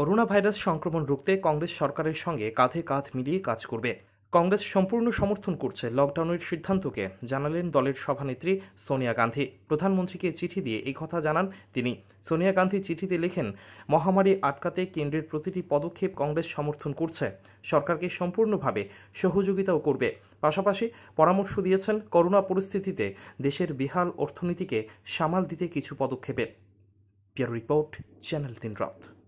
corona virus সংক্রমণ রুখতে কংগ্রেস সরকারের সঙ্গে কাঁধে কাঁধ মিলিয়ে কাজ করবে কংগ্রেস সম্পূর্ণ সমর্থন করছে লকডাউনের সিদ্ধান্তকে জানালেন দলের সভানেত্রী সোনিয়া গান্ধী প্রধানমন্ত্রীকে চিঠি দিয়ে এই কথা জানান তিনি সোনিয়া গান্ধী চিঠিতে লেখেন মহামারী আটকাতে কেন্দ্রের প্রতিটি পদক্ষেপ কংগ্রেস সমর্থন করছে সরকারকে সম্পূর্ণভাবে সহযোগিতাও করবে পাশাপাশি পরামর্শ দিয়েছেন করোনা পরিস্থিতিতে দেশের বিহাল অর্থনীতিকে সামাল দিতে কিছু পদক্ষেপের রিপোর্ট চ্যানেল তিন রাত